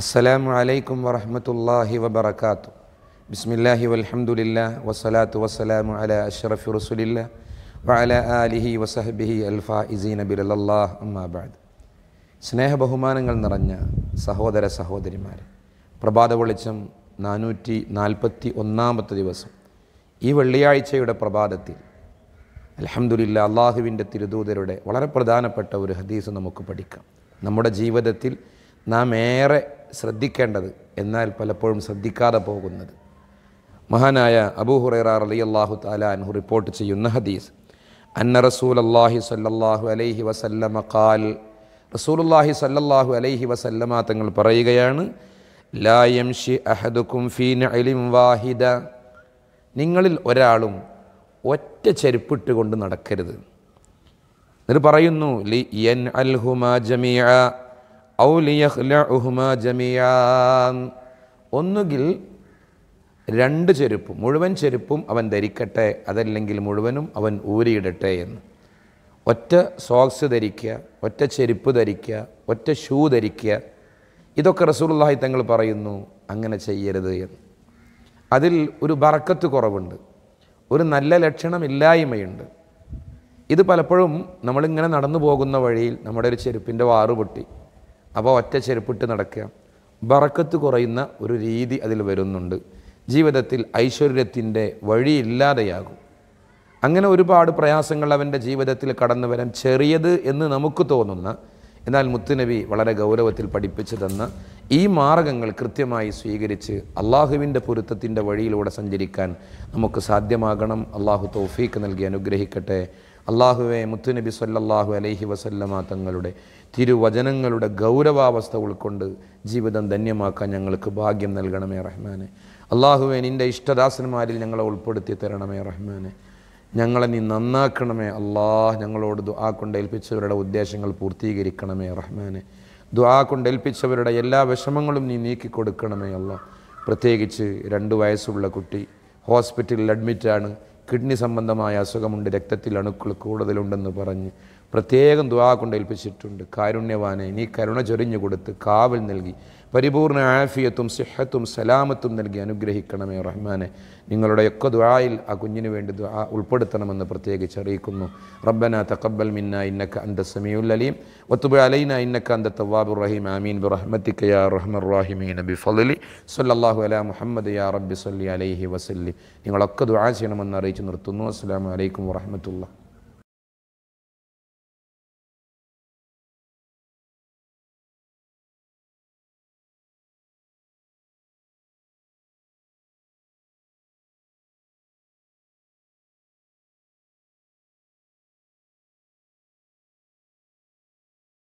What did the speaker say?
അസ്സലാമു അലൈക്കും വറഹമത്തല്ലാഹി വബർക്കാത്തു ബിസ്മില്ലാഹി വലഹമുല്ല വസ്സലാത്തു വസ്സലാമു അല അഷ്റഫി റസുലില്ല വഅല ആലിഹി വസഹബിഹി അൽഫാ ഇസീൻ ബിറലല്ലാഹ് അമ്മാബാദ് സ്നേഹബഹുമാനങ്ങൾ നിറഞ്ഞ സഹോദര സഹോദരിമാർ പ്രഭാത വെളിച്ചം നാനൂറ്റി നാൽപ്പത്തി ഒന്നാമത്തെ ദിവസം ഈ വെള്ളിയാഴ്ചയുടെ പ്രഭാതത്തിൽ അലഹമുല്ല അള്ളാഹുവിൻ്റെ തിരുദൂതരുടെ വളരെ പ്രധാനപ്പെട്ട ഒരു ഹദീസ് നമുക്ക് പഠിക്കാം നമ്മുടെ ജീവിതത്തിൽ നാം ഏറെ ശ്രദ്ധിക്കേണ്ടത് എന്നാൽ പലപ്പോഴും ശ്രദ്ധിക്കാതെ പോകുന്നത് മഹാനായ അബൂഹുറൈറ അലി അള്ളാഹു താലാൻഹു റിപ്പോർട്ട് ചെയ്യുന്ന ഹദീസ് അന്ന റസൂൽ അള്ളാഹി സല്ലാഹു അലൈഹി വസല്ലമ റസൂൽ അള്ളാഹി സല്ലാഹു അലൈഹി വസല്ലമ തങ്ങൾ പറയുകയാണ് ലായംഷി അഹദുക്കും ഫീൻ അലിം വാഹിദ നിങ്ങളിൽ ഒരാളും ഒറ്റ ചെരുപ്പിട്ട് കൊണ്ട് നടക്കരുത് എന്നിട്ട് പറയുന്നു ലി എൻ അൽഹുമാ ജമിയ ഒന്നുകിൽ രണ്ട് ചെരുപ്പും മുഴുവൻ ചെരുപ്പും അവൻ ധരിക്കട്ടെ അതല്ലെങ്കിൽ മുഴുവനും അവൻ ഊരിയിടട്ടെ എന്ന് ഒറ്റ സോക്സ് ധരിക്കുക ഒറ്റ ചെരുപ്പ് ധരിക്കുക ഒറ്റ ഷൂ ധരിക്കുക ഇതൊക്കെ റസൂലുള്ളാഹി തങ്ങൾ പറയുന്നു അങ്ങനെ ചെയ്യരുത് എന്ന് അതിൽ ഒരു ബറക്കത്ത് കുറവുണ്ട് ഒരു നല്ല ലക്ഷണമില്ലായ്മയുണ്ട് ഇത് പലപ്പോഴും നമ്മളിങ്ങനെ നടന്നു പോകുന്ന വഴിയിൽ നമ്മുടെ ഒരു ചെരുപ്പിൻ്റെ വാറുപൊട്ടി പൊട്ടി അപ്പോൾ ഒറ്റ ചെരുപ്പിട്ട് നടക്കുക ബറക്കത്ത് കുറയുന്ന ഒരു രീതി അതിൽ വരുന്നുണ്ട് ജീവിതത്തിൽ ഐശ്വര്യത്തിൻ്റെ വഴിയില്ലാതെയാകും അങ്ങനെ ഒരുപാട് പ്രയാസങ്ങൾ അവൻ്റെ ജീവിതത്തിൽ കടന്നു വരാൻ ചെറിയത് എന്ന് നമുക്ക് തോന്നുന്ന എന്നാൽ മുത്തുനബി വളരെ ഗൗരവത്തിൽ പഠിപ്പിച്ചു തന്ന ഈ മാർഗങ്ങൾ കൃത്യമായി സ്വീകരിച്ച് അള്ളാഹുവിൻ്റെ പൊരുത്തത്തിൻ്റെ വഴിയിലൂടെ സഞ്ചരിക്കാൻ നമുക്ക് സാധ്യമാകണം അള്ളാഹു തോഫീക്ക് നൽകി അനുഗ്രഹിക്കട്ടെ അള്ളാഹുവെ മുത്തുനബി സല്ലാഹു അലൈഹി വസല്ലമ തങ്ങളുടെ തിരുവചനങ്ങളുടെ ഗൗരവാവസ്ഥ ഉൾക്കൊണ്ട് ജീവിതം ധന്യമാക്കാൻ ഞങ്ങൾക്ക് ഭാഗ്യം നൽകണമേ റഹ്മാനെ അള്ളാഹുവെ നിൻ്റെ ഇഷ്ടദാസന്മാരിൽ ഞങ്ങളെ ഉൾപ്പെടുത്തി തരണമേ റഹ്മാനെ ഞങ്ങളെ നീ നന്നാക്കണമേ അള്ളാഹ് ഞങ്ങളോട് ദുആ കൊണ്ടേൽപ്പിച്ചവരുടെ ഉദ്ദേശങ്ങൾ പൂർത്തീകരിക്കണമേ റഹ്മാനെ ദുആ കൊണ്ടേൽപ്പിച്ചവരുടെ എല്ലാ വിഷമങ്ങളും നീ നീക്കി കൊടുക്കണമേ അള്ളാഹ് പ്രത്യേകിച്ച് രണ്ട് വയസ്സുള്ള കുട്ടി ഹോസ്പിറ്റലിൽ അഡ്മിറ്റാണ് കിഡ്നി സംബന്ധമായ അസുഖമുണ്ട് രക്തത്തിൽ അണുക്കൾ കൂടുതലുണ്ടെന്ന് പറഞ്ഞ് പ്രത്യേകം ദുവാ കൊണ്ട് ഏൽപ്പിച്ചിട്ടുണ്ട് കാരുണ്യവാനെ നീ കരുണ ചൊരിഞ്ഞു കൊടുത്ത് കാവൽ നൽകി പരിപൂർണ ആഫിയത്തും സിഹത്തും സലാമത്തും നൽകി അനുഗ്രഹിക്കണമേ റഹ്മാനെ നിങ്ങളുടെയൊക്കെ ദുആയിൽ ആ കുഞ്ഞിന് വേണ്ടി ദുആ ഉൾപ്പെടുത്തണമെന്ന് പ്രത്യേകിച്ച് അറിയിക്കുന്നു റബ്ബന തഖബ്ബൽ മിന്ന ഇന്നക്ക അന്ത സമീഉൽ അലീം ഒത്തുബ അലൈന ഇന്നക്ക അന്ത തവാബു റഹീം ആമീൻ കയാ യാ അർഹമർ റഹീമീൻ ഫലി സല്ലല്ലാഹു അലാ മുഹമ്മദ് യാ റബ്ബി സല്ലി അലൈഹി വസല്ലി നിങ്ങളൊക്കെ ദുആ ചെയ്യണമെന്ന് അറിയിച്ച് നിർത്തുന്നു അസ്സലാമു അലൈക്കും വറഹ്മത്തുള്ളാഹി